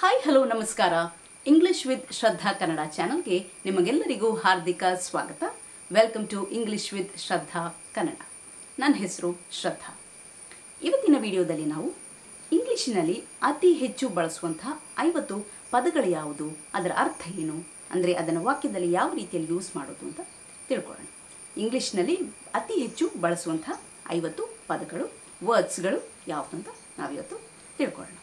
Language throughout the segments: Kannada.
ಹಾಯ್ ಹಲೋ ನಮಸ್ಕಾರ ಇಂಗ್ಲಿಷ್ ವಿತ್ ಶ್ರದ್ಧಾ ಕನ್ನಡ ಚಾನಲ್ಗೆ ನಿಮಗೆಲ್ಲರಿಗೂ ಹಾರ್ದಿಕ ಸ್ವಾಗತ welcome to English with Shraddha Kannada ನನ್ನ ಹೆಸರು ಶ್ರದ್ಧಾ ಇವತ್ತಿನ ವಿಡಿಯೋದಲ್ಲಿ ನಾವು ಇಂಗ್ಲಿಷಿನಲ್ಲಿ ಅತಿ ಹೆಚ್ಚು ಬಳಸುವಂಥ ಐವತ್ತು ಪದಗಳು ಯಾವುದು ಅದರ ಅರ್ಥ ಏನು ಅಂದರೆ ಅದನ್ನು ವಾಕ್ಯದಲ್ಲಿ ಯಾವ ರೀತಿಯಲ್ಲಿ ಯೂಸ್ ಮಾಡೋದು ಅಂತ ತಿಳ್ಕೊಳ್ಳೋಣ ಇಂಗ್ಲೀಷ್ನಲ್ಲಿ ಅತಿ ಹೆಚ್ಚು ಬಳಸುವಂಥ ಐವತ್ತು ಪದಗಳು ವರ್ಡ್ಸ್ಗಳು ಯಾವುದು ಅಂತ ನಾವಿವತ್ತು ತಿಳ್ಕೊಳ್ಳೋಣ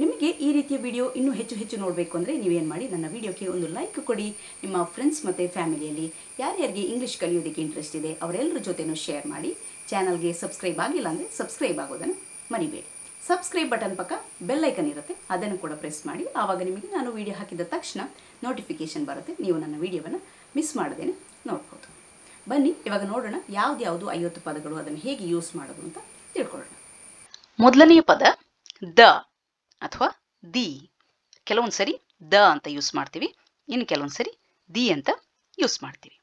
ನಿಮಗೆ ಈ ರೀತಿಯ ವಿಡಿಯೋ ಇನ್ನೂ ಹೆಚ್ಚು ಹೆಚ್ಚು ನೋಡಬೇಕು ಅಂದರೆ ನೀವೇನು ಮಾಡಿ ನನ್ನ ವಿಡಿಯೋಕ್ಕೆ ಒಂದು ಲೈಕ್ ಕೊಡಿ ನಿಮ್ಮ ಫ್ರೆಂಡ್ಸ್ ಮತ್ತು ಫ್ಯಾಮಿಲಿಯಲ್ಲಿ ಯಾರ್ಯಾರಿಗೆ ಇಂಗ್ಲೀಷ್ ಕಲಿಯೋದಕ್ಕೆ ಇಂಟ್ರೆಸ್ಟ್ ಇದೆ ಅವರೆಲ್ಲರ ಜೊತೆನೂ ಶೇರ್ ಮಾಡಿ ಚಾನಲ್ಗೆ ಸಬ್ಸ್ಕ್ರೈಬ್ ಆಗಿಲ್ಲ ಅಂದರೆ ಸಬ್ಸ್ಕ್ರೈಬ್ ಆಗೋದನ್ನು ಮರಿಬೇಡಿ ಸಬ್ಸ್ಕ್ರೈಬ್ ಬಟನ್ ಪಕ್ಕ ಬೆಲ್ಲೈಕನ್ ಇರುತ್ತೆ ಅದನ್ನು ಕೂಡ ಪ್ರೆಸ್ ಮಾಡಿ ಆವಾಗ ನಿಮಗೆ ನಾನು ವಿಡಿಯೋ ಹಾಕಿದ ತಕ್ಷಣ ನೋಟಿಫಿಕೇಷನ್ ಬರುತ್ತೆ ನೀವು ನನ್ನ ವಿಡಿಯೋವನ್ನು ಮಿಸ್ ಮಾಡದೇನೆ ನೋಡ್ಬೋದು ಬನ್ನಿ ಇವಾಗ ನೋಡೋಣ ಯಾವ್ದು ಐವತ್ತು ಪದಗಳು ಅದನ್ನು ಹೇಗೆ ಯೂಸ್ ಮಾಡೋದು ಅಂತ ತಿಳ್ಕೊಳ್ಳೋಣ ಮೊದಲನೆಯ ಪದ ದ ಅಥವಾ ದಿ ಕೆಲವೊಂದು ಸರಿ ದ ಅಂತ ಯೂಸ್ ಮಾಡ್ತೀವಿ ಇನ್ನು ಕೆಲವೊಂದು ಸರಿ ದಿ ಅಂತ ಯೂಸ್ ಮಾಡ್ತೀವಿ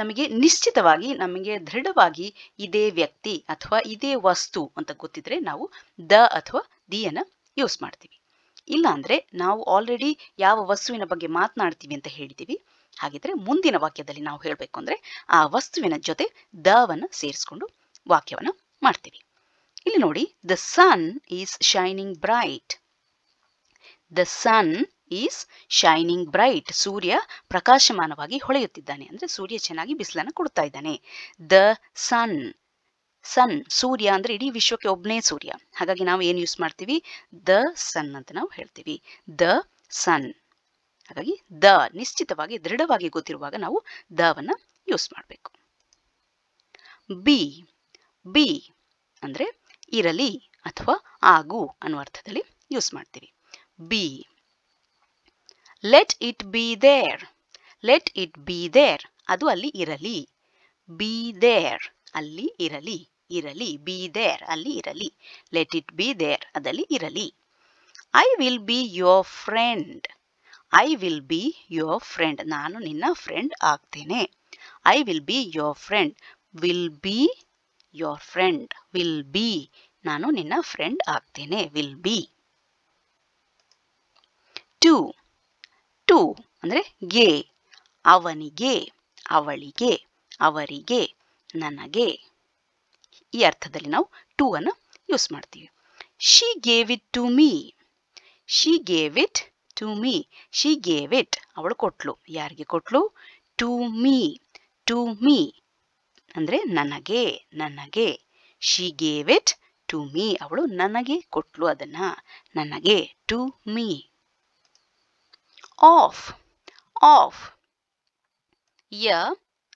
ನಮಗೆ ನಿಶ್ಚಿತವಾಗಿ ನಮಗೆ ದೃಢವಾಗಿ ಇದೇ ವ್ಯಕ್ತಿ ಅಥವಾ ಇದೇ ವಸ್ತು ಅಂತ ಗೊತ್ತಿದ್ರೆ ನಾವು ದ ಅಥವಾ ದಿಯನ್ನು ಯೂಸ್ ಮಾಡ್ತೀವಿ ಇಲ್ಲಾಂದ್ರೆ ನಾವು ಆಲ್ರೆಡಿ ಯಾವ ವಸ್ತುವಿನ ಬಗ್ಗೆ ಮಾತನಾಡ್ತೀವಿ ಅಂತ ಹೇಳಿದ್ದೀವಿ ಹಾಗಿದ್ರೆ ಮುಂದಿನ ವಾಕ್ಯದಲ್ಲಿ ನಾವು ಹೇಳಬೇಕು ಅಂದ್ರೆ ಆ ವಸ್ತುವಿನ ಜೊತೆ ದವನ್ನ ಸೇರಿಸ್ಕೊಂಡು ವಾಕ್ಯವನ್ನು ಮಾಡ್ತೀವಿ ಇಲ್ಲಿ ನೋಡಿ the sun is shining bright the sun is shining bright ಸೂರ್ಯ ಪ್ರಕಾಶಮಾನವಾಗಿ ಹೊಳೆಯುತ್ತಿದ್ದಾನೆ ಅಂದರೆ ಸೂರ್ಯ ಚೆನ್ನಾಗಿ ಬಿಸಿಲನ್ನು ಕೊಡ್ತಾ ಇದ್ದಾನೆ ದ ಸನ್ ಸನ್ ಸೂರ್ಯ ಅಂದರೆ ಇಡೀ ವಿಶ್ವಕ್ಕೆ ಒಬ್ಬನೇ ಸೂರ್ಯ ಹಾಗಾಗಿ ನಾವು ಏನು ಯೂಸ್ ಮಾಡ್ತೀವಿ ದ ಸನ್ ಅಂತ ನಾವು ಹೇಳ್ತೀವಿ ದ ಸನ್ ಹಾಗಾಗಿ ದ ನಿಶ್ಚಿತವಾಗಿ ದೃಢವಾಗಿ ಗೊತ್ತಿರುವಾಗ ನಾವು ದವನ್ನು ಯೂಸ್ ಮಾಡಬೇಕು ಬಿ ಬಿ ಅಂದರೆ ಇರಲಿ ಅಥವಾ ಆಗು ಅನ್ನುವ ಅರ್ಥದಲ್ಲಿ ಯೂಸ್ ಮಾಡ್ತೀವಿ be let it be there let it be there ಅದು ಅಲ್ಲಿ ಇರಲಿ ಬಿ ದೇರ್ ಅಲ್ಲಿ ಇರಲಿ ಇರಲಿ ಬಿ ದೇರ್ ಅಲ್ಲಿ ಇರಲಿ ಲೆಟ್ ಇಟ್ ಬಿ ದೇರ್ ಅದಲ್ಲಿ ಇರಲಿ I will be your friend I will be your friend ನಾನು ನಿನ್ನ ಫ್ರೆಂಡ್ ಆಗ್ತೇನೆ I will be your friend will be your friend will be ನಾನು ನಿನ್ನ ಫ್ರೆಂಡ್ ಆಗ್ತೇನೆ ವಿಲ್ ಬಿ ಟು ಟು ಅಂದರೆ ಗೆ ಅವನಿಗೆ ಅವಳಿಗೆ ಅವರಿಗೆ ನನಗೆ ಈ ಅರ್ಥದಲ್ಲಿ ನಾವು ಟೂ ಅನ್ನು ಯೂಸ್ ಮಾಡ್ತೀವಿ she gave it to me she gave it to me she gave it ಅವಳು ಕೊಟ್ಲು ಯಾರಿಗೆ ಕೊಟ್ಲು ಟು ಮೀ ಟು ಮೀ ಅಂದರೆ ನನಗೆ ನನಗೆ she gave it to me ಅವಳು ನನಗೆ ಕೊಟ್ಲು ಅದನ್ನ ನನಗೆ ಟು ಮೀ ಆಫ್ ಆಫ್ ಯ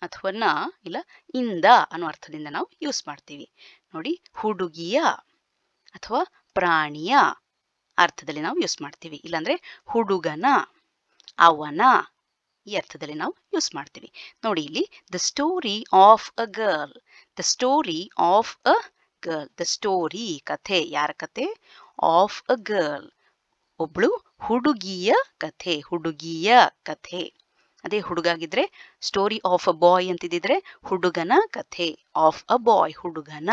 ಅಥವಾ ನ ಇಲ್ಲ ಇಂದ ಅನ್ನೋ ಅರ್ಥದಿಂದ ನಾವು ಯೂಸ್ ಮಾಡ್ತೀವಿ ನೋಡಿ ಹುಡುಗಿಯ ಅಥವಾ ಪ್ರಾಣಿಯ ಅರ್ಥದಲ್ಲಿ ನಾವು ಯೂಸ್ ಮಾಡ್ತೀವಿ ಇಲ್ಲಾಂದ್ರೆ ಹುಡುಗನ ಅವನ ಈ ಅರ್ಥದಲ್ಲಿ ನಾವು ಯೂಸ್ ಮಾಡ್ತೀವಿ ನೋಡಿ ಇಲ್ಲಿ the story of a girl the story of a girl the story ಕಥೆ ಯಾರ ಕಥೆ ಆಫ್ ಅ ಗರ್ಲ್ ಒಬ್ಳು ಹುಡುಗಿಯ ಕಥೆ ಹುಡುಗಿಯ ಕಥೆ ಅದೇ ಹುಡುಗಾಗಿದ್ರೆ ಸ್ಟೋರಿ ಆಫ್ ಅ ಬಾಯ್ ಅಂತಿದ್ರೆ ಹುಡುಗನ ಕಥೆ ಆಫ್ ಅ ಬಾಯ್ ಹುಡುಗನ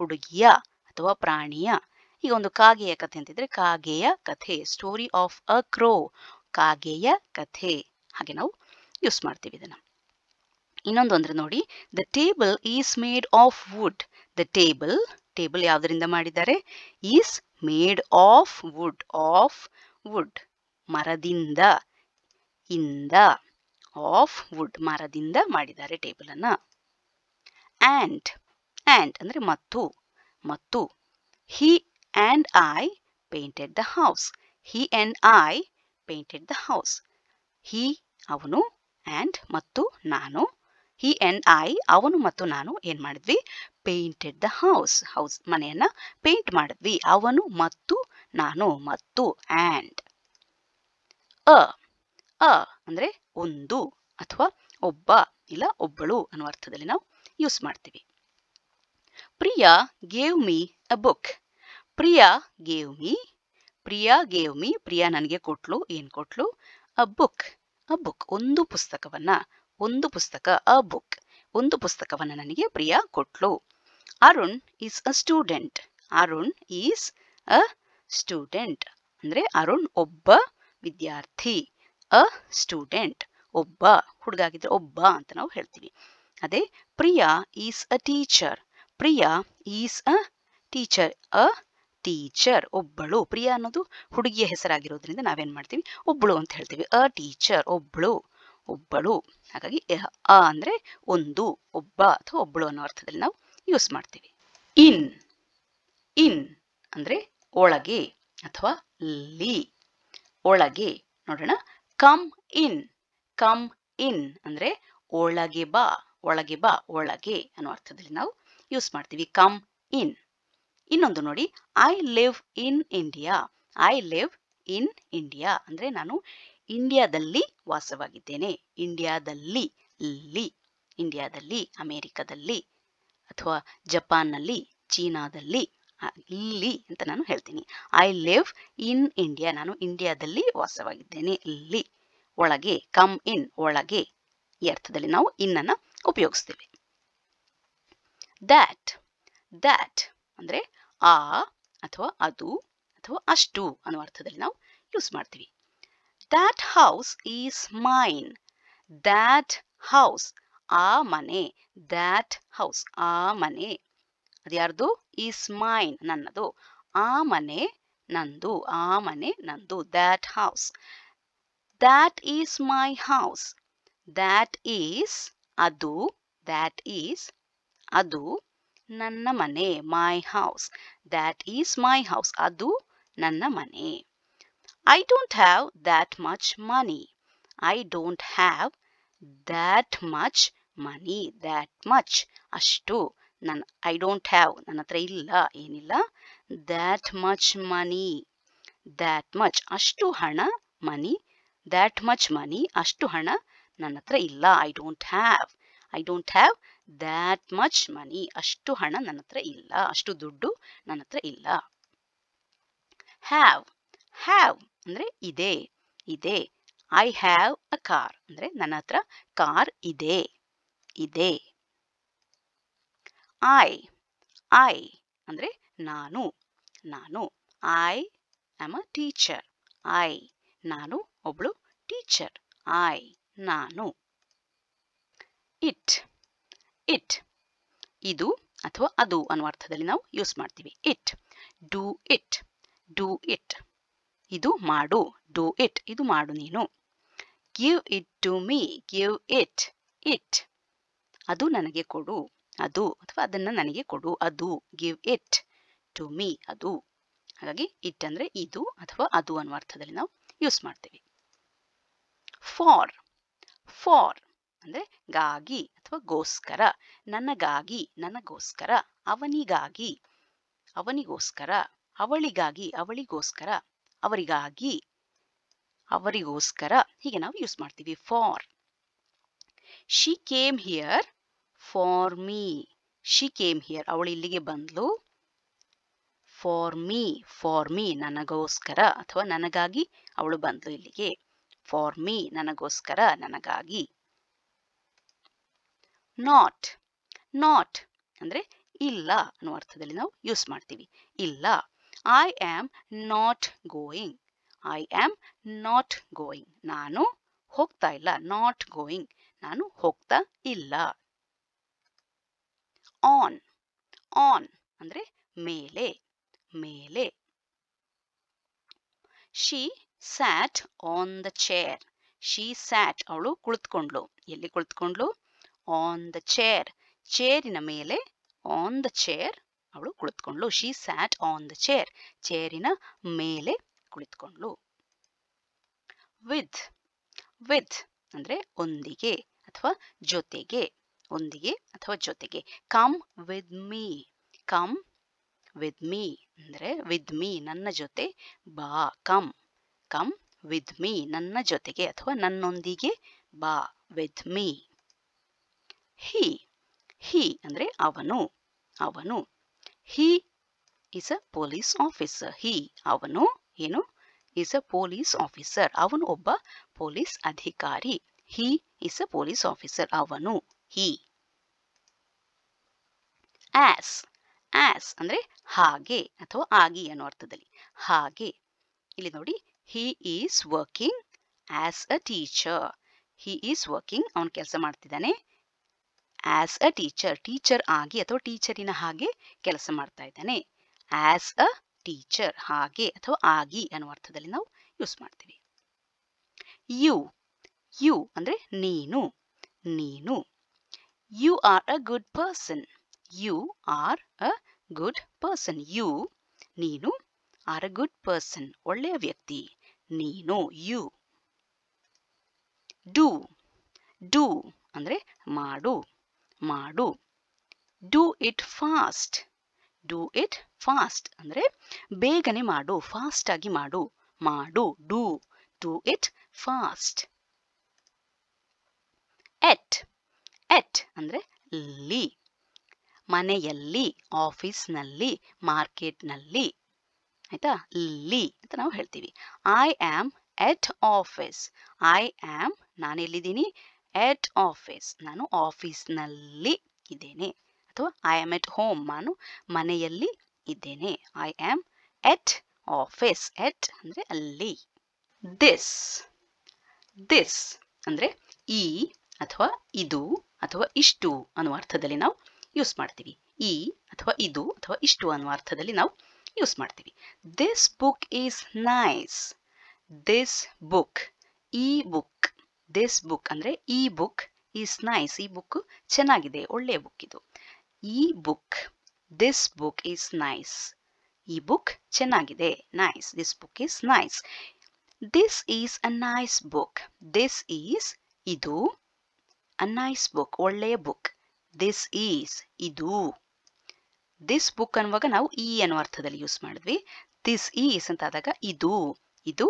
ಹುಡುಗಿಯ ಅಥವಾ ಪ್ರಾಣಿಯ ಈಗ ಒಂದು ಕಾಗೆಯ ಕಥೆ ಅಂತಿದ್ರೆ ಕಾಗೆಯ ಕಥೆ ಸ್ಟೋರಿ ಆಫ್ ಅ ಕ್ರೋ ಕಾಗೆಯ ಕಥೆ ಹಾಗೆ ನಾವು ಯೂಸ್ ಮಾಡ್ತೀವಿ ಇದನ್ನು ಇನ್ನೊಂದು ಅಂದರೆ ನೋಡಿ the table is made of wood the table table ಯಾವುದರಿಂದ ಮಾಡಿದ್ದಾರೆ is made of wood of wood ಮರದಿಂದ ಇಂದ ಆಫ್ ವುಡ್ ಮರದಿಂದ ಮಾಡಿದ್ದಾರೆ ಟೇಬಲನ್ನು ಆ್ಯಂಡ್ ಆ್ಯಂಡ್ ಅಂದರೆ ಮತ್ತು ಮತ್ತು he and I painted the house he and I painted the house he ಅವನು ಆ್ಯಂಡ್ ಮತ್ತು ನಾನು ಹಿ ಆ್ಯಂಡ್ ಐ ಅವನು ಮತ್ತು ನಾನು ಏನು ಮಾಡಿದ್ವಿ ಪೇಂಟೆಡ್ ದ ಹೌಸ್ ಹೌಸ್ ಮನೆಯನ್ನು ಪೇಂಟ್ ಮಾಡಿದ್ವಿ ಅವನು ಮತ್ತು ನಾನು ಮತ್ತು ಆ್ಯಂಡ್ ಅ ಅ ಅಂದರೆ ಒಂದು ಅಥವಾ ಒಬ್ಬ ಇಲ್ಲ ಒಬ್ಬಳು ಅನ್ನುವ ಅರ್ಥದಲ್ಲಿ ನಾವು ಯೂಸ್ ಮಾಡ್ತೀವಿ Priya gave me a book Priya gave me Priya gave me Priya ನನಗೆ ಕೊಟ್ಲು ಏನು ಕೊಟ್ಲು ಅ ಬುಕ್ ಅ ಬುಕ್ ಒಂದು ಪುಸ್ತಕವನ್ನ ಒಂದು ಪುಸ್ತಕ ಅ ಬುಕ್ ಒಂದು ಪುಸ್ತಕವನ್ನು ನನಗೆ ಪ್ರಿಯ ಕೊಟ್ಲು Arun is a student Arun is a student ಅಂದರೆ ಅರುಣ್ ಒಬ್ಬ ವಿದ್ಯಾರ್ಥಿ ಅ ಸ್ಟೂಡೆಂಟ್ ಒಬ್ಬ ಹುಡುಗ ಆಗಿದ್ರೆ ಒಬ್ಬ ಅಂತ ನಾವು ಹೇಳ್ತೀವಿ ಅದೇ Priya is a teacher Priya is a teacher a teacher ಒಬ್ಬಳು ಪ್ರಿಯಾ ಅನ್ನೋದು ಹುಡುಗಿಯ ಹೆಸರಾಗಿರೋದ್ರಿಂದ ನಾವೇನು ಮಾಡ್ತೀವಿ ಒಬ್ಬಳು ಅಂತ ಹೇಳ್ತೀವಿ ಅ ಟೀಚರ್ ಒಬ್ಬಳು ಒಬ್ಬಳು ಹಾಗಾಗಿ ಅ ಅಂದರೆ ಒಂದು ಒಬ್ಬ ಅಥವಾ ಒಬ್ಬಳು ಅನ್ನೋ ಅರ್ಥದಲ್ಲಿ ನಾವು ಯೂಸ್ ಮಾಡ್ತೀವಿ ಇನ್ ಇನ್ ಅಂದರೆ ಒಳಗೆ ಅಥವಾ ಲಿ ಒಳಗೆ ನೋಡೋಣ ಕಮ್ ಇನ್ ಕಮ್ ಇನ್ ಅಂದರೆ ಒಳಗೆ ಬಾ ಒಳಗೆ ಬಾ ಒಳಗೆ ಅನ್ನೋ ಅರ್ಥದಲ್ಲಿ ನಾವು ಯೂಸ್ ಮಾಡ್ತೀವಿ ಕಮ್ ಇನ್ ಇನ್ನೊಂದು ನೋಡಿ I live in India I live in India ಅಂದ್ರೆ ನಾನು ಇಂಡಿಯಾದಲ್ಲಿ ವಾಸವಾಗಿದ್ದೇನೆ ಇಂಡಿಯಾದಲ್ಲಿ ಲಿ ಇಂಡಿಯಾದಲ್ಲಿ ಅಮೆರಿಕದಲ್ಲಿ ಅಥವಾ ಜಪಾನ್ನಲ್ಲಿ ಚೀನಾದಲ್ಲಿ ಇಲ್ಲಿ ಅಂತ ನಾನು ಹೇಳ್ತೀನಿ ಐ ಲಿವ್ ಇನ್ ಇಂಡಿಯಾ ನಾನು ಇಂಡಿಯಾದಲ್ಲಿ ವಾಸವಾಗಿದ್ದೇನೆ ಇಲ್ಲಿ ಒಳಗೆ ಕಮ್ ಇನ್ ಒಳಗೆ ಈ ಅರ್ಥದಲ್ಲಿ ನಾವು ಇನ್ನನ್ನು ಉಪಯೋಗಿಸ್ತೇವೆ ದ್ಯಾಟ್ ದ್ಯಾಟ್ ಅಂದರೆ ಆ ಅಥವಾ ಅದು ಅಥವಾ ಅಷ್ಟು ಅನ್ನೋ ಅರ್ಥದಲ್ಲಿ ನಾವು ಯೂಸ್ ಮಾಡ್ತೀವಿ that house is mine that house ಆ ಮನೆ ದ್ಯಾಟ್ ಹೌಸ್ ಆ ಮನೆ ಅದು ಯಾರ್ದು ಈಸ್ ಮೈನ್ ನನ್ನದು ಆ ಮನೆ ನಂದು ಆ ಮನೆ ನಂದು that house that is my house that is ಅದು ದ್ಯಾಟ್ ಈಸ್ ಅದು ನನ್ನ ಮನೆ my house that is my house ಅದು ನನ್ನ ಮನೆ I don't have that much money I don't have that much money that much ಅಷ್ಟು ನನ್ನ ಐ ಡೋಂಟ್ ಹ್ಯಾವ್ ನನ್ನ ಹತ್ರ ಇಲ್ಲ ಏನಿಲ್ಲ that much money that much ಅಷ್ಟು ಹಣ ಮನಿ ದ್ಯಾಟ್ ಮಚ್ ಮನಿ ಅಷ್ಟು ಹಣ ನನ್ನ ಹತ್ರ ಇಲ್ಲ I don't have I don't have that much money ಅಷ್ಟು ಹಣ ನನ್ನ ಹತ್ರ ಇಲ್ಲ ಅಷ್ಟು ದುಡ್ಡು ನನ್ನ ಹತ್ರ ಇಲ್ಲ ಹ್ಯಾವ್ ಹ್ಯಾವ್ ಅಂದ್ರೆ ಇದೆ ಇದೆ ಐ ಹ್ಯಾವ್ ಅ ಕಾರ್ ಅಂದ್ರೆ ನನ್ನ ಹತ್ರ ಕಾರ್ ಇದೆ ಇದೆ ಐ ಐ ಅಂದ್ರೆ ನಾನು ನಾನು I am a teacher I ನಾನು ಒಬ್ಳು ಟೀಚರ್ ಐ ನಾನು ಇಟ್ ಇಟ್ ಇದು ಅಥವಾ ಅದು ಅನ್ನುವ ಅರ್ಥದಲ್ಲಿ ನಾವು ಯೂಸ್ ಮಾಡ್ತೀವಿ it do it do it ಇದು ಮಾಡು ಡೂ ಇಟ್ ಇದು ಮಾಡು ನೀನು give it to me give it it ಅದು ನನಗೆ ಕೊಡು ಅದು ಅಥವಾ ಅದನ್ನು ನನಗೆ ಕೊಡು ಅದು ಗಿವ್ ಇಟ್ ಟು ಮೀ ಅದು ಹಾಗಾಗಿ ಇಟ್ ಅಂದ್ರೆ ಇದು ಅಥವಾ ಅದು ಅನ್ನುವ ಅರ್ಥದಲ್ಲಿ ನಾವು ಯೂಸ್ ಮಾಡ್ತೀವಿ ಫಾರ್ ಫಾರ್ ಅಂದ್ರೆ ಗಾಗಿ ಅಥವಾ ಗೋಸ್ಕರ ನನಗಾಗಿ ನನಗೋಸ್ಕರ ಅವನಿಗಾಗಿ ಅವನಿಗೋಸ್ಕರ ಅವಳಿಗಾಗಿ ಅವಳಿಗೋಸ್ಕರ ಅವರಿಗಾಗಿ ಅವರಿಗೋಸ್ಕರ ಹೀಗೆ ನಾವು ಯೂಸ್ ಮಾಡ್ತೀವಿ for she came here for me she came here ಅವಳು ಇಲ್ಲಿಗೆ ಬಂದ್ಲು ಫಾರ್ ಮೀ ಫಾರ್ ಮೀ ನನಗೋಸ್ಕರ ಅಥವಾ ನನಗಾಗಿ ಅವಳು ಬಂದ್ಲು ಇಲ್ಲಿಗೆ ಫಾರ್ ಮೀ ನನಗೋಸ್ಕರ ನನಗಾಗಿ ನಾಟ್ ನಾಟ್ ಅಂದರೆ ಇಲ್ಲ ಅನ್ನೋ ಅರ್ಥದಲ್ಲಿ ನಾವು ಯೂಸ್ ಮಾಡ್ತೀವಿ ಇಲ್ಲ I am not going I am not going ನಾನು ಹೋಗ್ತಾ ಇಲ್ಲ ನಾಟ್ ಗೋಯಿಂಗ್ ನಾನು ಹೋಗ್ತಾ ಇಲ್ಲ ಆನ್ ಆನ್ ಅಂದ್ರೆ ಮೇಲೆ ಮೇಲೆ she sat on the chair she sat ಅವಳು ಕುಳಿತುಕೊಂಡ್ಲು ಎಲ್ಲಿ ಕುಳಿತುಕೊಂಡ್ಲು ಆನ್ ದ ಚೇರ್ ಚೇರಿನ ಮೇಲೆ ಆನ್ ದ ಚೇರ್ ಅವಳು ಕುಳಿತುಕೊಂಡ್ಳು she sat on the chair ಚೇರಿನ ಮೇಲೆ ಕುಳಿತುಕೊಂಡ್ಳು ವಿತ್ ವಿತ್ ಅಂದ್ರೆ ಒಂದಿಗೆ ಅಥವಾ ಜೊತೆಗೆ ಒಂದಿಗೆ ಅಥವಾ ಜೊತೆಗೆ come with me come with me ಅಂದ್ರೆ ವಿತ್ ಮೀ ನನ್ನ ಜೊತೆ ಬಾ ಕಮ್ ಕಮ್ ವಿತ್ ಮೀ ನನ್ನ ಜೊತೆಗೆ ಅಥವಾ ನನ್ನೊಂದಿಗೆ ಬಾ ವಿತ್ ಮೀ ಹಿ ಹಿ ಅಂದರೆ ಅವನು ಅವನು he is a police officer he ಅವನು ಏನು ಈಸ್ ಅ ಪೊಲೀಸ್ ಆಫೀಸರ್ ಅವನು ಒಬ್ಬ ಪೊಲೀಸ್ ಅಧಿಕಾರಿ he is a police officer ಅವನು ಹಿ ಆಸ್ ಆಸ್ ಅಂದರೆ ಹಾಗೆ ಅಥವಾ ಆಗಿ ಅನ್ನೋ ಅರ್ಥದಲ್ಲಿ ಹಾಗೆ ಇಲ್ಲಿ ನೋಡಿ he is working as a teacher he is working ಅವನು ಕೆಲಸ ಮಾಡ್ತಿದ್ದಾನೆ ಆಸ್ ಅ ಟೀಚರ್ ಟೀಚರ್ ಆಗಿ ಅಥವಾ ಟೀಚರಿನ ಹಾಗೆ ಕೆಲಸ ಮಾಡ್ತಾ ಇದ್ದಾನೆ ಆಸ್ ಅ ಟೀಚರ್ ಹಾಗೆ ಅಥವಾ ಆಗಿ ಅನ್ನುವ ಅರ್ಥದಲ್ಲಿ ನಾವು ಯೂಸ್ ಮಾಡ್ತೀವಿ ಯು ಯು ಅಂದ್ರೆ ನೀನು ನೀನು you are a good person you are a good person you ನೀನು ಆರ್ ಅ ಗುಡ್ ಪರ್ಸನ್ ಒಳ್ಳೆಯ ವ್ಯಕ್ತಿ ನೀನು ಯು ಡೂ ಡೂ ಅಂದ್ರೆ ಮಾಡು ಮಾಡು do it fast do it fast ಅಂದ್ರೆ ಬೇಗನೆ ಮಾಡು ಫಾಸ್ಟ್ ಆಗಿ ಮಾಡು ಮಾಡು do do it fast at at ಅಂದರೆ ಲಿ ಮನೆಯಲ್ಲಿ ಆಫೀಸ್ನಲ್ಲಿ ಮಾರ್ಕೆಟ್ನಲ್ಲಿ ಆಯ್ತಾ ಲಿ ಅಂತ ನಾವು ಹೇಳ್ತೀವಿ I am at office I ನಾನು ನಾನೆಲ್ಲಿದ್ದೀನಿ ಎಟ್ ಆಫೀಸ್ ನಾನು ಆಫೀಸ್ನಲ್ಲಿ ಇದ್ದೇನೆ ಅಥವಾ ಐ ಆಮ್ ಎಟ್ ಹೋಮ್ ನಾನು ಮನೆಯಲ್ಲಿ ಇದ್ದೇನೆ I am at office at ಅಂದರೆ ಅಲ್ಲಿ ದಿಸ್ ದಿಸ್ ಅಂದರೆ ಈ ಅಥವಾ ಇದು ಅಥವಾ ಇಷ್ಟು ಅನ್ನುವ ಅರ್ಥದಲ್ಲಿ ನಾವು ಯೂಸ್ ಮಾಡ್ತೀವಿ ಈ ಅಥವಾ ಇದು ಅಥವಾ ಇಷ್ಟು ಅನ್ನುವ ಅರ್ಥದಲ್ಲಿ ನಾವು ಯೂಸ್ ಮಾಡ್ತೀವಿ this book is nice this book ಈ ಬುಕ್ ದಿಸ್ ಬುಕ್ ಅಂದರೆ ಈ ಬುಕ್ ಈಸ್ ನೈಸ್ ಈ ಬುಕ್ ಚೆನ್ನಾಗಿದೆ ಒಳ್ಳೆಯ ಬುಕ್ ಇದು ಈ book this book is nice ಈ ಬುಕ್ ಚೆನ್ನಾಗಿದೆ nice this book is nice this is a nice book this is ಇದು ಅ ನೈಸ್ ಬುಕ್ ಒಳ್ಳೆಯ ಬುಕ್ ದಿಸ್ ಈಸ್ ಇದು ದಿಸ್ ಬುಕ್ ಅನ್ನುವಾಗ ನಾವು ಈ e ಅನ್ನೋ ಅರ್ಥದಲ್ಲಿ ಯೂಸ್ ಮಾಡಿದ್ವಿ ದಿಸ್ ಈಸ್ ಅಂತ ಆದಾಗ ಇದು ಇದು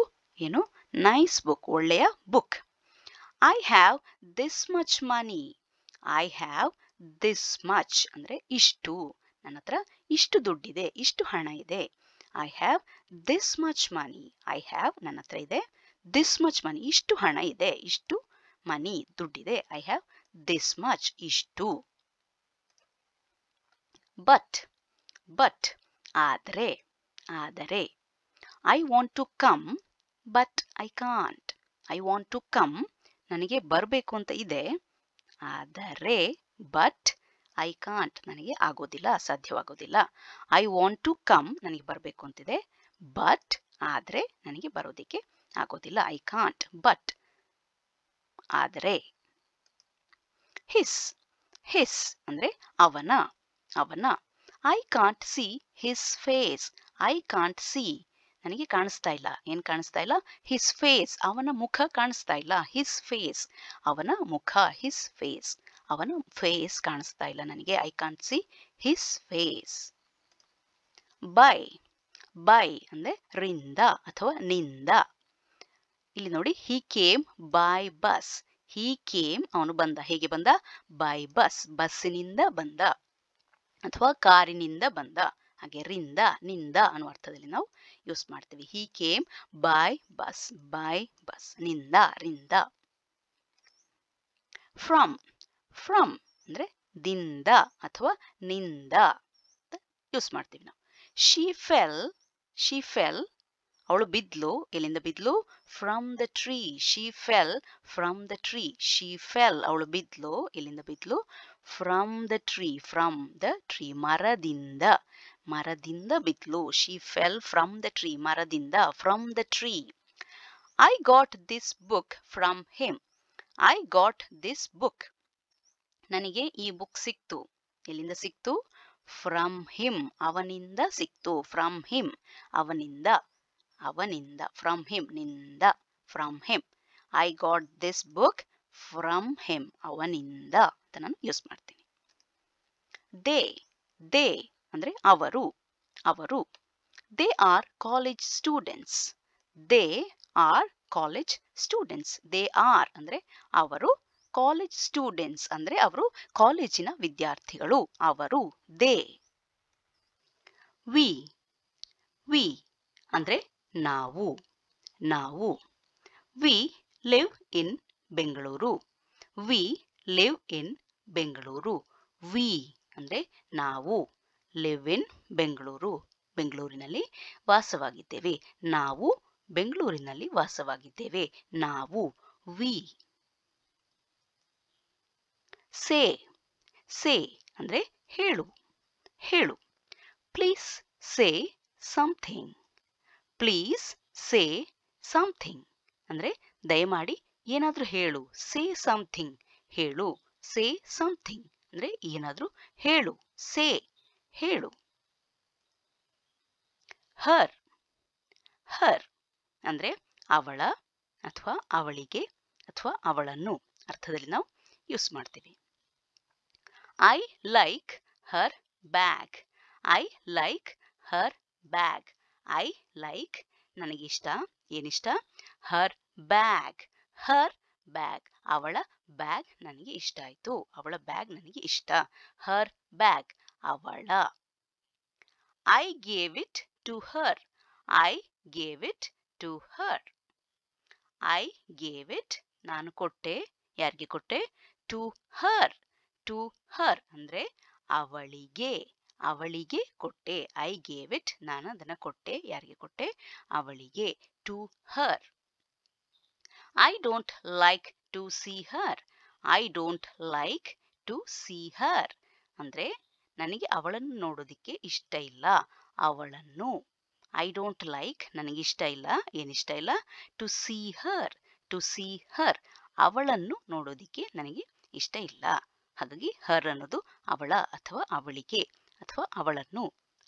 ಏನು ನೈಸ್ ಬುಕ್ ಒಳ್ಳೆಯ book I have this much money. I have this much ಅಂದರೆ ಇಷ್ಟು ನನ್ನ ಹತ್ರ ಇಷ್ಟು ದುಡ್ಡಿದೆ ಇಷ್ಟು ಹಣ ಇದೆ I have this much money I have ನನ್ನ ಹತ್ರ ಇದೆ ದಿಸ್ ಮಚ್ ಮನಿ ಇಷ್ಟು ಹಣ ಇದೆ ಇಷ್ಟು ಮನಿ ದುಡ್ಡಿದೆ ಐ ಹ್ಯಾವ್ ದಿಸ್ ಮಚ್ ಇಷ್ಟು ಬಟ್ ಬಟ್ ಆದರೆ ಆದರೆ I want to come but I can't I want to come ನನಗೆ ಬರಬೇಕು ಅಂತ ಇದೆ ಆದರೆ ಬಟ್ ಐ ಕಾಂಟ್ ನನಗೆ ಆಗೋದಿಲ್ಲ ಅಸಾಧ್ಯವಾಗೋದಿಲ್ಲ ಐ ವಾಂಟ್ ಟು ಕಮ್ ನನಗೆ ಬರಬೇಕು ಅಂತಿದೆ ಬಟ್ ಆದರೆ ನನಗೆ ಬರೋದಿಕ್ಕೆ ಆಗೋದಿಲ್ಲ ಐ ಕಾಂಟ್ ಬಟ್ ಆದರೆ ಹಿಸ್ ಹಿಸ್ ಅಂದ್ರೆ ಅವನ ಅವನ I can't see his face I can't see ನನಗೆ ಕಾಣಿಸ್ತಾ ಇಲ್ಲ ಏನ್ ಕಾಣಿಸ್ತಾ ಇಲ್ಲ ಹಿಸ್ ಫೇಸ್ ಅವನ ಮುಖ ಕಾಣಿಸ್ತಾ ಇಲ್ಲ ಹಿಸ್ ಫೇಸ್ ಅವನ ಮುಖ ಹಿಸ್ ಫೇಸ್ ಅವನ ಫೇಸ್ ಕಾಣಿಸ್ತಾ ಇಲ್ಲ ನನಗೆ I can't see his face by by ಅಂದ್ರೆ ರಿಂದ ಅಥವಾ ನಿಂದ ಇಲ್ಲಿ ನೋಡಿ he came by bus he came ಅವನು ಬಂದ ಹೇಗೆ ಬಂದ ಬೈ ಬಸ್ ಬಸ್ಸಿನಿಂದ ಬಂದ ಅಥವಾ ಕಾರಿನಿಂದ ಬಂದ ಹಾಗೆ ರಿಂದ ನಿಂದ ಅನ್ನುವ ಅರ್ಥದಲ್ಲಿ ನಾವು ಯೂಸ್ ಮಾಡ್ತೀವಿ he came by bus by bus ನಿಂದ ರಿಂದ ಫ್ರಮ್ ಫ್ರಮ್ ಅಂದ್ರೆ ದಿಂದ ಅಥವಾ ನಿಂದ ಯೂಸ್ ಮಾಡ್ತೀವಿ ನಾವು ಶಿ ಫೆಲ್ ಶಿ ಫೆಲ್ ಅವಳು ಬಿದ್ಲು ಎಲ್ಲಿಂದ ಬಿದ್ಲು from the tree she fell from the tree she fell ಅವಳು ಬಿದ್ಲು ಎಲ್ಲಿಂದ ಬಿದ್ಲು from the tree from the tree ಮರದಿಂದ ಮರದಿಂದ ಬಿದ್ಲು she fell from the tree ಮರದಿಂದ from the tree I got this book from him I got this book ನನಗೆ ಈ ಬುಕ್ ಸಿಕ್ತು ಎಲ್ಲಿಂದ ಸಿಕ್ತು ಫ್ರಮ್ ಹಿಮ್ ಅವನಿಂದ ಸಿಕ್ತು ಫ್ರಮ್ ಹಿಮ್ ಅವನಿಂದ ಅವನಿಂದ ಫ್ರಮ್ ಹಿಮ್ ನಿಂದ from him I got this book from him ಅವನಿಂದ ಅಂತ ನಾನು ಯೂಸ್ ಮಾಡ್ತೀನಿ ದೇ ದೇ ಅಂದ್ರೆ ಅವರು ಅವರು they are college students they are college students they are ಅಂದರೆ ಅವರು ಕಾಲೇಜ್ ಸ್ಟೂಡೆಂಟ್ಸ್ ಅಂದರೆ ಅವರು ಕಾಲೇಜಿನ ವಿದ್ಯಾರ್ಥಿಗಳು ಅವರು ದೇ ವಿ ವಿ ಅಂದರೆ ನಾವು ನಾವು we live in Bengaluru we live in Bengaluru we ಅಂದರೆ ನಾವು ಲಿವ್ ಇನ್ ಬೆಂಗಳೂರು ಬೆಂಗಳೂರಿನಲ್ಲಿ ವಾಸವಾಗಿದ್ದೇವೆ ನಾವು ಬೆಂಗಳೂರಿನಲ್ಲಿ ವಾಸವಾಗಿದ್ದೇವೆ ನಾವು ವಿ ಸೇ ಸೇ ಅಂದರೆ ಹೇಳು ಹೇಳು please say something please say something ಅಂದರೆ ದಯಮಾಡಿ ಏನಾದರೂ ಹೇಳು ಸೇ ಸಮಥಿಂಗ್ ಹೇಳು ಸೇ ಸಮಥಿಂಗ್ ಅಂದರೆ ಏನಾದರೂ ಹೇಳು ಸೇ ಹೇಳು ಹರ್ ಹರ್ ಅಂದ್ರೆ ಅವಳ ಅಥವಾ ಅವಳಿಗೆ ಅಥವಾ ಅವಳನ್ನು ಅರ್ಥದಲ್ಲಿ ನಾವು ಯೂಸ್ ಮಾಡ್ತೀವಿ I like her bag I like her bag I like ನನಗಿಷ್ಟ ಏನಿಷ್ಟ ಹರ್ ಬ್ಯಾಗ್ ಹರ್ ಬ್ಯಾಗ್ ಅವಳ ಬ್ಯಾಗ್ ನನಗೆ ಇಷ್ಟ ಆಯಿತು ಅವಳ ಬ್ಯಾಗ್ ನನಗೆ ಇಷ್ಟ ಹರ್ ಬ್ಯಾಗ್ ಅವಳ I gave it to her I gave it to her I gave it ನಾನು ಕೊಟ್ಟೆ ಯಾರಿಗೆ ಕೊಟ್ಟೆ ಟು ಹರ್ ಟು ಹರ್ ಅಂದ್ರೆ ಅವಳಿಗೆ ಅವಳಿಗೆ ಕೊಟ್ಟೆ ಐ ಗೇವ್ ಇಟ್ ನಾನು ಅದನ್ನ ಕೊಟ್ಟೆ ಯಾರಿಗೆ ಕೊಟ್ಟೆ ಅವಳಿಗೆ to her I don't like to see her I don't like to see her ಅಂದ್ರೆ ನನಗೆ ಅವಳನ್ನು ನೋಡೋದಿಕ್ಕೆ ಇಷ್ಟ ಇಲ್ಲ ಅವಳನ್ನು ಐ ಡೋಂಟ್ ಲೈಕ್ ನನಗೆ ಇಷ್ಟ ಇಲ್ಲ ಏನಿಷ್ಟ ಇಲ್ಲ to see her to see her ಅವಳನ್ನು ನೋಡೋದಿಕ್ಕೆ ನನಗೆ ಇಷ್ಟ ಇಲ್ಲ ಹಾಗಾಗಿ ಹರ್ ಅನ್ನೋದು ಅವಳ ಅಥವಾ ಅವಳಿಗೆ ಅಥವಾ ಅವಳನ್ನು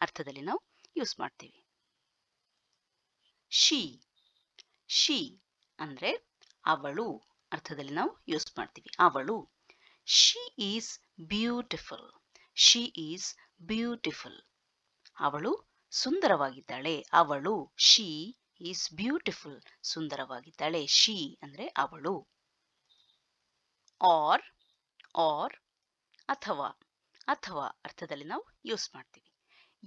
ಅರ್ಥದಲ್ಲಿ ನಾವು ಯೂಸ್ ಮಾಡ್ತೀವಿ ಶಿ ಶಿ ಅಂದರೆ ಅವಳು ಅರ್ಥದಲ್ಲಿ ನಾವು ಯೂಸ್ ಮಾಡ್ತೀವಿ ಅವಳು she is beautiful she is beautiful ಅವಳು ಸುಂದರವಾಗಿದ್ದಾಳೆ ಅವಳು ಶಿ ಈಸ್ ಬ್ಯೂಟಿಫುಲ್ ಸುಂದರವಾಗಿದ್ದಾಳೆ ಶಿ ಅಂದ್ರೆ ಅವಳು ಆರ್ ಆರ್ ಅಥವಾ ಅಥವಾ ಅರ್ಥದಲ್ಲಿ ನಾವು ಯೂಸ್ ಮಾಡ್ತೀವಿ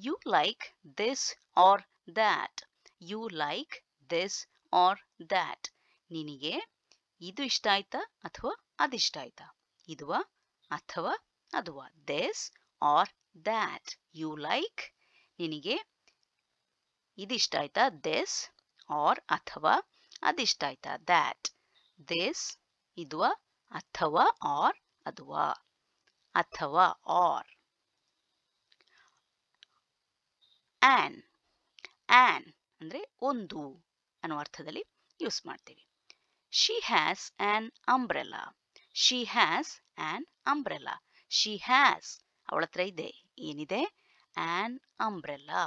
you like this or that you like this or that ನಿನಗೆ ಇದು ಇಷ್ಟ ಆಯ್ತಾ ಅಥವಾ ಅದಿಷ್ಟ ಆಯ್ತಾ ಇದುವಾ ಅಥವಾ ಅಥವಾ this or that you like ನಿನಗೆ ಇದಿಷ್ಟ ಆಯ್ತಾ ದೆಸ್ ಆರ್ ಅಥವಾ ಅದಿಷ್ಟ ಆಯ್ತಾ ದ್ಯಾಟ್ ದಿಸ್ ಇದುವ ಅಥವಾ ಆರ್ ಅದುವಾ ಅಥವಾ ಆರ್ ಆನ್ ಆನ್ ಅಂದರೆ ಒಂದು ಅನ್ನೋ ಅರ್ಥದಲ್ಲಿ ಯೂಸ್ ಮಾಡ್ತೀವಿ she has an umbrella she has an umbrella she has ಅವಳ ಹತ್ರ ಇದೆ ಏನಿದೆ ಆನ್ ಅಂಬ್ರೆಲ್ಲಾ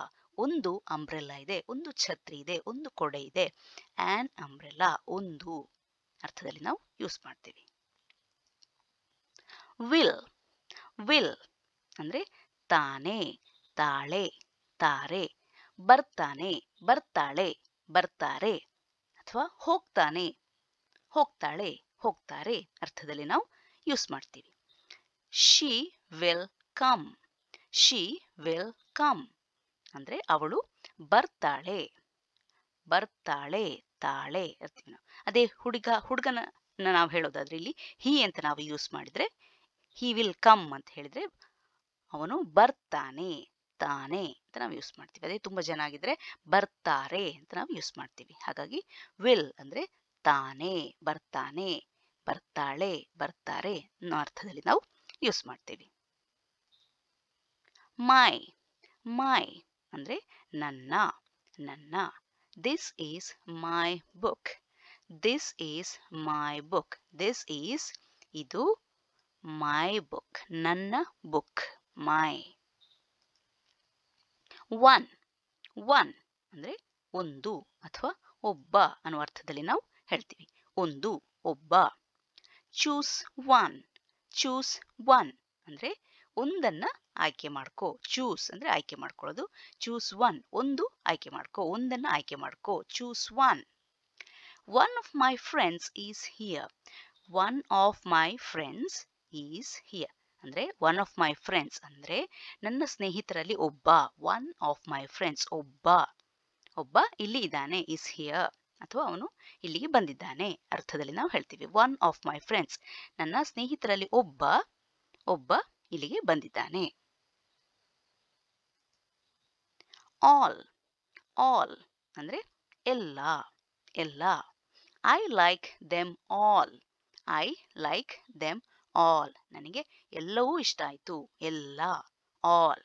ಒಂದು ಅಂಬ್ರೆಲ್ಲಾ ಇದೆ ಒಂದು ಛತ್ರಿ ಇದೆ ಒಂದು ಕೊಡೆ ಇದೆ ಆನ್ ಅಂಬ್ರೆಲ್ಲಾ ಒಂದು ಅರ್ಥದಲ್ಲಿ ನಾವು ಯೂಸ್ ಮಾಡ್ತೀವಿ ವಿಲ್ ವಿಲ್ ಅಂದ್ರೆ ತಾನೆ ತಾಳೆ ತಾರೆ ಬರ್ತಾನೆ ಬರ್ತಾಳೆ ಬರ್ತಾರೆ ಅಥವಾ ಹೋಗ್ತಾನೆ ಹೋಗ್ತಾಳೆ ಹೋಗ್ತಾರೆ ಅರ್ಥದಲ್ಲಿ ನಾವು ಯೂಸ್ ಮಾಡ್ತೀವಿ she will come she will come ಅಂದ್ರೆ ಅವಳು ಬರ್ತಾಳೆ ಬರ್ತಾಳೆ ತಾಳೆ ನಾವು ಅದೇ ಹುಡುಗ ಹುಡುಗನ ನಾವು ಹೇಳೋದಾದ್ರೆ ಇಲ್ಲಿ ಹಿ ಅಂತ ನಾವು ಯೂಸ್ ಮಾಡಿದ್ರೆ ಹಿ ವಿಲ್ ಕಮ್ ಅಂತ ಹೇಳಿದ್ರೆ ಅವನು ಬರ್ತಾನೆ ತಾನೆ ಅಂತ ನಾವು ಯೂಸ್ ಮಾಡ್ತೀವಿ ಅದೇ ತುಂಬಾ ಜನ ಆಗಿದ್ರೆ ಬರ್ತಾರೆ ಅಂತ ನಾವು ಯೂಸ್ ಮಾಡ್ತೀವಿ ಹಾಗಾಗಿ ವಿಲ್ ಅಂದ್ರೆ ತಾನೇ ಬರ್ತಾನೆ ಬರ್ತಾಳೆ ಬರ್ತಾರೆ ಅನ್ನೋ ಅರ್ಥದಲ್ಲಿ ನಾವು ಯೂಸ್ ಮಾಡ್ತೀವಿ ಮೈ ಮೈ ಅಂದ್ರೆ ನನ್ನ ನನ್ನ this is my book this is my book this is ಇದು ಮೈ ಬುಕ್ ನನ್ನ ಬುಕ್ ಮೈ ಒನ್ ಒನ್ ಅಂದ್ರೆ ಒಂದು ಅಥವಾ ಒಬ್ಬ ಅನ್ನೋ ಅರ್ಥದಲ್ಲಿ ನಾವು ಹೇಳ್ತೀವಿ ಒಂದು ಒಬ್ಬ ಚೂಸ್ ಒನ್ ಚೂಸ್ ಒನ್ ಅಂದ್ರೆ ಒಂದನ್ನ ಆಯ್ಕೆ ಮಾಡ್ಕೋ ಚೂಸ್ ಅಂದ್ರೆ ಆಯ್ಕೆ ಮಾಡ್ಕೊಳ್ಳೋದು ಚೂಸ್ ಒನ್ ಒಂದು ಆಯ್ಕೆ ಮಾಡ್ಕೋ ಒಂದನ್ನು ಆಯ್ಕೆ ಮಾಡ್ಕೋ choose one one of my friends is here one of my friends is here ಅಂದ್ರೆ ಒನ್ ಆಫ್ ಮೈ ಫ್ರೆಂಡ್ಸ್ ಅಂದ್ರೆ ನನ್ನ ಸ್ನೇಹಿತರಲ್ಲಿ ಒಬ್ಬ ಒನ್ ಆಫ್ ಮೈ ಫ್ರೆಂಡ್ಸ್ ಒಬ್ಬ ಒಬ್ಬ ಇಲ್ಲಿ ಇದ್ದಾನೆ ಈಸ್ ಹಿಯರ್ ಅಥವಾ ಅವನು ಇಲ್ಲಿಗೆ ಬಂದಿದ್ದಾನೆ ಅರ್ಥದಲ್ಲಿ ನಾವು ಹೇಳ್ತೀವಿ ಒನ್ ಆಫ್ ಮೈ ಫ್ರೆಂಡ್ಸ್ ನನ್ನ ಸ್ನೇಹಿತರಲ್ಲಿ ಒಬ್ಬ ಒಬ್ಬ ಇಲ್ಲಿಗೆ ಬಂದಿದ್ದಾನೆ ಆಲ್ ಆಲ್ ಅಂದ್ರೆ ಎಲ್ಲ ಎಲ್ಲ I like them all I like them all ನನಗೆ ಎಲ್ಲವೂ ಇಷ್ಟ ಆಯ್ತು ಎಲ್ಲ ಆಲ್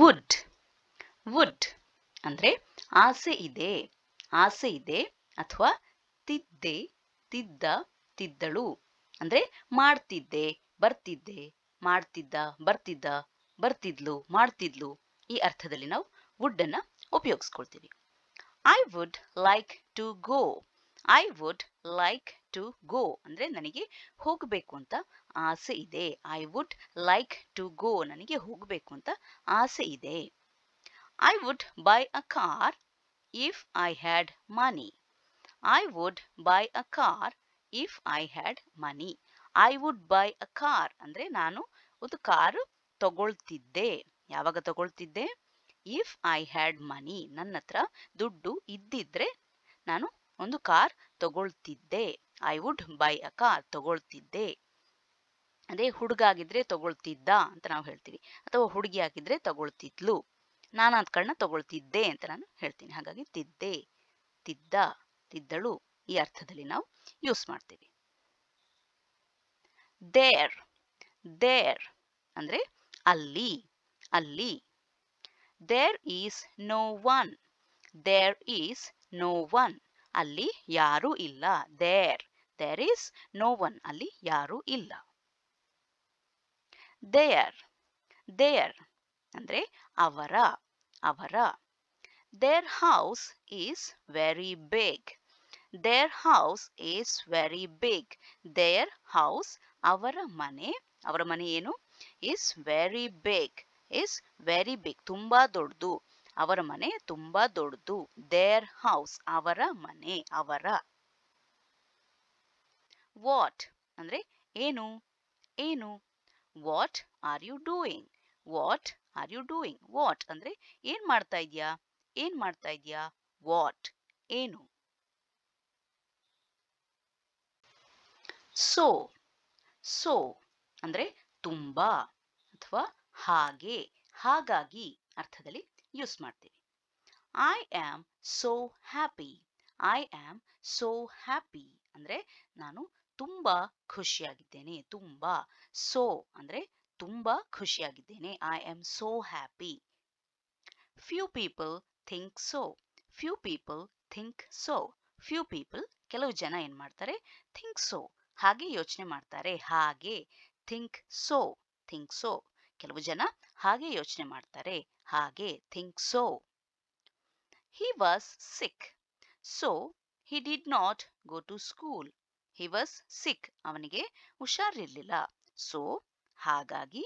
ವುಡ್ ವುಡ್ ಅಂದ್ರೆ ಆಸೆ ಇದೆ ಆಸೆ ಇದೆ ಅಥವಾ ತಿದ್ದೆ ತಿದ್ದ ತಿದ್ದಳು ಅಂದ್ರೆ ಮಾಡ್ತಿದ್ದೆ ಬರ್ತಿದ್ದೆ ಮಾಡ್ತಿದ್ದ ಬರ್ತಿದ್ದ ಬರ್ತಿದ್ಲು ಮಾಡ್ತಿದ್ಲು ಈ ಅರ್ಥದಲ್ಲಿ ನಾವು ವುಡ್ ಅನ್ನ ಉಪಯೋಗಿಸ್ಕೊಳ್ತೀವಿ I would like to go I would like to go ಅಂದ್ರೆ ನನಗೆ ಹೋಗಬೇಕು ಅಂತ ಆಸೆ ಇದೆ I would like to go ನನಗೆ ಹೋಗಬೇಕು ಅಂತ ಆಸೆ ಇದೆ I would buy a car if I had money. I would buy a car if I had money I would buy a car ಅಂದರೆ ನಾನು ಒಂದು ಕಾರು ತಗೊಳ್ತಿದ್ದೆ ಯಾವಾಗ ತಗೊಳ್ತಿದ್ದೆ ಇಫ್ ಐ ಹ್ಯಾಡ್ ಮನಿ ನನ್ನ ಹತ್ರ ದುಡ್ಡು ಇದ್ದಿದ್ರೆ ನಾನು ಒಂದು ಕಾರ್ ತಗೊಳ್ತಿದ್ದೆ I would buy a car ತಗೊಳ್ತಿದ್ದೆ ಅದೇ ಹುಡುಗ ಆಗಿದ್ರೆ ತಗೊಳ್ತಿದ್ದ ಅಂತ ನಾವು ಹೇಳ್ತೀವಿ ಅಥವಾ ಹುಡುಗಿ ಆಗಿದ್ರೆ ತಗೊಳ್ತಿದ್ಲು ನಾನು ಕಣ್ಣ ತಗೊಳ್ತಿದ್ದೆ ಅಂತ ನಾನು ಹೇಳ್ತೀನಿ ಹಾಗಾಗಿ ತಿದ್ದೆ ತಿದ್ದ ತಿದ್ದಳು ಈ ಅರ್ಥದಲ್ಲಿ ನಾವು ಯೂಸ್ ಮಾಡ್ತೀವಿ ದೇರ್ ದೇರ್ ಅಂದ್ರೆ ಅಲ್ಲಿ ಅಲ್ಲಿ there is no one there is no one ಅಲ್ಲಿ ಯಾರೂ ಇಲ್ಲ there there is no one ಅಲ್ಲಿ ಯಾರೂ ಇಲ್ಲ ದೇರ್ ದೇರ್ ಅಂದ್ರೆ ಅವರ ಅವರ there house is very big. There house is very big there house ಅವರ ಮನೆ ಅವರ ಮನೆ ಏನು is very big is very big ತುಂಬ ದೊಡ್ಡದು ಅವರ ಮನೆ ತುಂಬ ದೊಡ್ಡದು ದೇರ್ ಹೌಸ್ ಅವರ ಮನೆ ಅವರ ವಾಟ್ ಅಂದ್ರೆ ಏನು ಏನು what are you doing what are you doing what ಅಂದ್ರೆ ಏನ್ ಮಾಡ್ತಾ ಇದೆಯಾ ಏನು ಮಾಡ್ತಾ ಇದೆಯಾ ವಾಟ್ ಏನು ಸೋ ಸೋ ಅಂದರೆ ತುಂಬಾ ಅಥವಾ ಹಾಗೆ ಹಾಗಾಗಿ ಅರ್ಥದಲ್ಲಿ ಯೂಸ್ ಮಾಡ್ತೀವಿ I am so happy I am so happy ಅಂದ್ರೆ ನಾನು ತುಂಬಾ ಖುಷಿಯಾಗಿದ್ದೇನೆ ತುಂಬಾ ಸೋ ಅಂದರೆ ತುಂಬಾ ಖುಷಿಯಾಗಿದ್ದೇನೆ I am so happy few people think so few people think so few people ಕೆಲವು ಜನ ಏನು ಮಾಡ್ತಾರೆ ಥಿಂಕ್ ಸೋ ಹಾಗೆ ಯೋಚನೆ ಮಾಡ್ತಾರೆ ಹಾಗೆ ಥಿಂಕ್ ಸೋ ಥಿಂಕ್ ಸೋ ಕೆಲವು ಜನ ಹಾಗೆ ಯೋಚನೆ ಮಾಡ್ತಾರೆ ಹಾಗೆ think so he was sick so he did not go to school he was sick ಅವನಿಗೆ ಹುಷಾರಿರ್ಲಿಲ್ಲ ಸೊ ಹಾಗಾಗಿ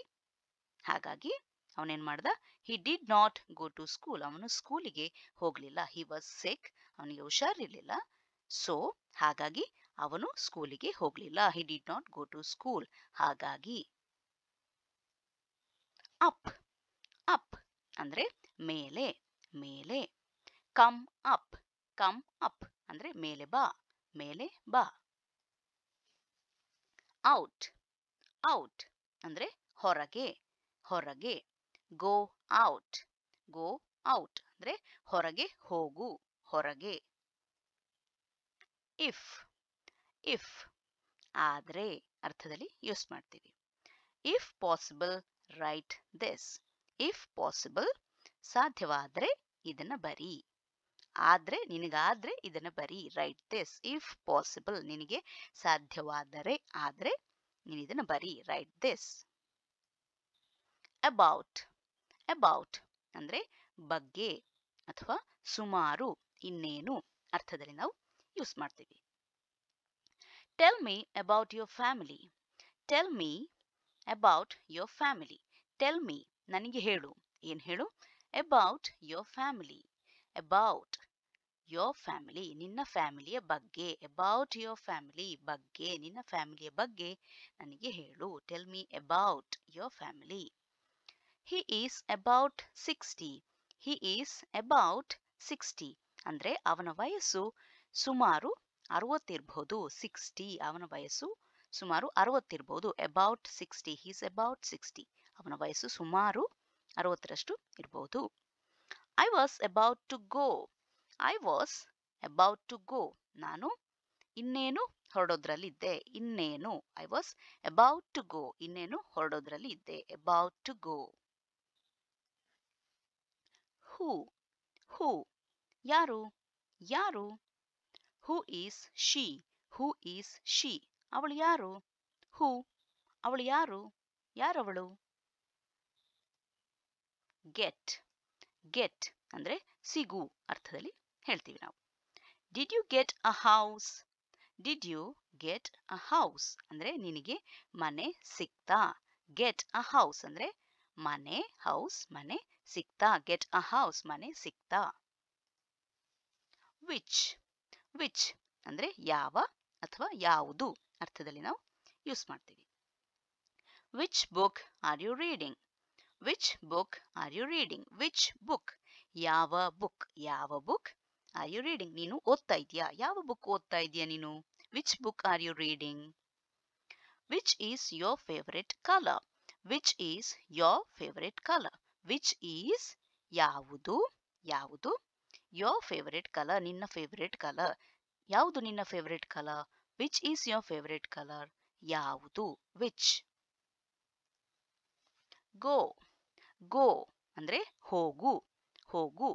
ಹಾಗಾಗಿ ಅವನೇನ್ ಮಾಡ್ದ he did not go to school ಅವನು ಸ್ಕೂಲಿಗೆ ಹೋಗಲಿಲ್ಲ ಹಿ ವಾಸ್ ಸಿಕ್ ಅವನಿಗೆ ಹುಷಾರಿರ್ಲಿಲ್ಲ ಸೊ ಹಾಗಾಗಿ ಅವನು ಸ್ಕೂಲಿಗೆ ಹೋಗಲಿಲ್ಲ he did not go to school ಹಾಗಾಗಿ ಅಪ್ ಅಪ್ ಅಂದ್ರೆ ಮೇಲೆ ಮೇಲೆ ಕಮ್ ಅಪ್ ಕಮ್ ಅಪ್ ಅಂದ್ರೆ ಮೇಲೆ ಬಾ ಮೇಲೆ ಬಾ ಔಟ್ ಔಟ್ ಅಂದ್ರೆ ಹೊರಗೆ ಹೊರಗೆ ಗೋ ಔಟ್ ಗೋ ಔಟ್ ಅಂದ್ರೆ ಹೊರಗೆ ಹೋಗು ಹೊರಗೆ ಇಫ್ ಇಫ್ ಆದ್ರೆ ಅರ್ಥದಲ್ಲಿ ಯೂಸ್ ಮಾಡ್ತೀವಿ if possible write this if possible ಸಾಧ್ಯವಾದ್ರೆ ಇದನ್ನ ಬರಿ ಆದ್ರೆ ನಿನಗಾದ್ರೆ ಇದನ್ನ ಬರೀ ರೈಟ್ ದಿಸ್ ಇಫ್ ಪಾಸಿಬಲ್ ನಿನಗೆ ಸಾಧ್ಯವಾದರೆ ಆದ್ರೆ ನೀನು ಇದನ್ನು ಬರೀ ರೈಟ್ ದಿಸ್ ಅಬೌಟ್ ಅಬೌಟ್ ಅಂದರೆ ಬಗ್ಗೆ ಅಥವಾ ಸುಮಾರು ಇನ್ನೇನು ಅರ್ಥದಲ್ಲಿ ನಾವು ಯೂಸ್ ಮಾಡ್ತೀವಿ tell me about your family tell me about your family tell me ನನಗೆ ಹೇಳು ಏನು ಹೇಳು about your family about your family ನಿನ್ನ ಫ್ಯಾಮಿಲಿಯ ಬಗ್ಗೆ ಅಬೌಟ್ ಯೋರ್ ಫ್ಯಾಮಿಲಿ ಬಗ್ಗೆ ನಿನ್ನ ಫ್ಯಾಮಿಲಿಯ ಬಗ್ಗೆ ನನಗೆ ಹೇಳು tell me about your family he is about sixty he is about sixty ಅಂದರೆ ಅವನ ವಯಸ್ಸು ಸುಮಾರು ಅರವತ್ತಿರ್ಬೋದು ಸಿಕ್ಸ್ಟಿ ಅವನ ವಯಸ್ಸು ಸುಮಾರು ಅರವತ್ತಿರ್ಬೋದು about sixty is about sixty ಅವನ ವಯಸ್ಸು ಸುಮಾರು ಅರವತ್ತರಷ್ಟು ಇರ್ಬೋದು I was about to go I was about to go ನಾನು ಇನ್ನೇನು ಹೊರಡೋದ್ರಲ್ಲಿದ್ದೆ ಇನ್ನೇನು I was about to go ಇನ್ನೇನು ಹೊರಡೋದ್ರಲ್ಲಿ ಇದ್ದೆ about to go who who ಯಾರು ಯಾರು who is she who is she ಅವಳು ಯಾರು ಹೂ ಅವಳು ಯಾರು ಯಾರವಳು ಗೆಟ್ ಗೆಟ್ ಅಂದ್ರೆ ಸಿಗು ಅರ್ಥದಲ್ಲಿ ಹೇಳ್ತೀವಿ ನಾವು did you get a house did you get a house ಅಂದರೆ ನಿನಗೆ ಮನೆ ಸಿಕ್ತಾ ಗೆಟ್ ಅ ಹೌಸ್ ಅಂದರೆ ಮನೆ ಹೌಸ್ ಮನೆ ಸಿಕ್ತಾ ಗೆಟ್ ಅ ಹೌಸ್ ಮನೆ ಸಿಕ್ತಾ ವಿಚ್ ವಿಚ್ ಅಂದರೆ ಯಾವ ಅಥವಾ ಯಾವುದು ಅರ್ಥದಲ್ಲಿ ನಾವು ಯೂಸ್ ಮಾಡ್ತೀವಿ which book are you reading which book are you reading which book ಯಾವ ಬುಕ್ ಯಾವ ಬುಕ್ ಆರ್ ಯು ರೀಡಿಂಗ್ ನೀನು ಓದ್ತಾ ಇದೆಯಾ ಯಾವ ಬುಕ್ ಓದ್ತಾ ಇದೆಯಾ ನೀನು which book are you reading which is your favourite colour which is your favourite colour which is ಯಾವುದು ಯಾವುದು ಯೋರ್ ಫೇವರೇಟ್ ಕಲರ್ ನಿನ್ನ ಫೇವರೇಟ್ ಕಲರ್ ಯಾವುದು ನಿನ್ನ favourite colour which is your favourite colour ಯಾವುದು ವಿಚ್ ಗೋ ಗೋ ಅಂದ್ರೆ ಹೋಗು ಹೋಗು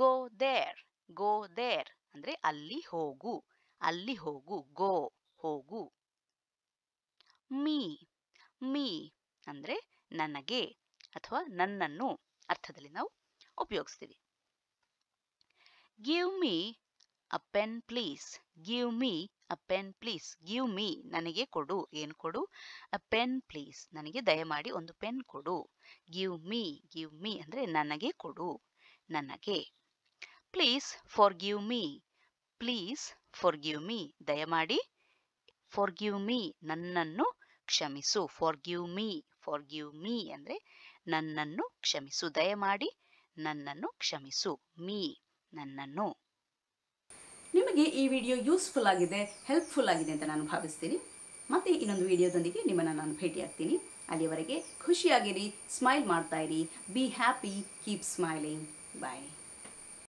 ಗೋ ದೇರ್ ಗೋ ದೇರ್ ಅಂದ್ರೆ ಅಲ್ಲಿ ಹೋಗು ಅಲ್ಲಿ ಹೋಗು ಗೋ ಹೋಗು ಮೀ ಮೀ ಅಂದ್ರೆ ನನಗೆ ಅಥವಾ ನನ್ನನ್ನು ಅರ್ಥದಲ್ಲಿ ನಾವು ಉಪಯೋಗಿಸ್ತೀವಿ give me a pen please give me a pen please give me ನನಗೆ ಕೊಡು ಏನು ಕೊಡು ಅ ಪೆನ್ ಪ್ಲೀಸ್ ನನಗೆ ದಯಮಾಡಿ ಒಂದು ಪೆನ್ ಕೊಡು ಗಿವ್ ಮೀ ಗಿವ್ ಮೀ ಅಂದ್ರೆ ನನಗೆ ಕೊಡು ನನಗೆ please forgive me please forgive me ದಯಮಾಡಿ ಫಾರ್ ಗಿವ್ ಮೀ ನನ್ನನ್ನು ಕ್ಷಮಿಸು forgive me forgive me ಅಂದರೆ ನನ್ನನ್ನು ಕ್ಷಮಿಸು ದಯಮಾಡಿ ನನ್ನನ್ನು ಕ್ಷಮಿಸು ಮೀ ನನ್ನನ್ನು ನಿಮಗೆ ಈ ವಿಡಿಯೋ ಯೂಸ್ಫುಲ್ ಆಗಿದೆ ಹೆಲ್ಪ್ಫುಲ್ ಆಗಿದೆ ಅಂತ ನಾನು ಭಾವಿಸ್ತೀನಿ ಮತ್ತೆ ಇನ್ನೊಂದು ವಿಡಿಯೋದೊಂದಿಗೆ ನಿಮ್ಮನ್ನು ನಾನು ಭೇಟಿಯಾಗ್ತೀನಿ ಅಲ್ಲಿಯವರೆಗೆ ಖುಷಿಯಾಗಿರಿ ಸ್ಮೈಲ್ ಮಾಡ್ತಾ ಇರಿ be happy keep smiling bye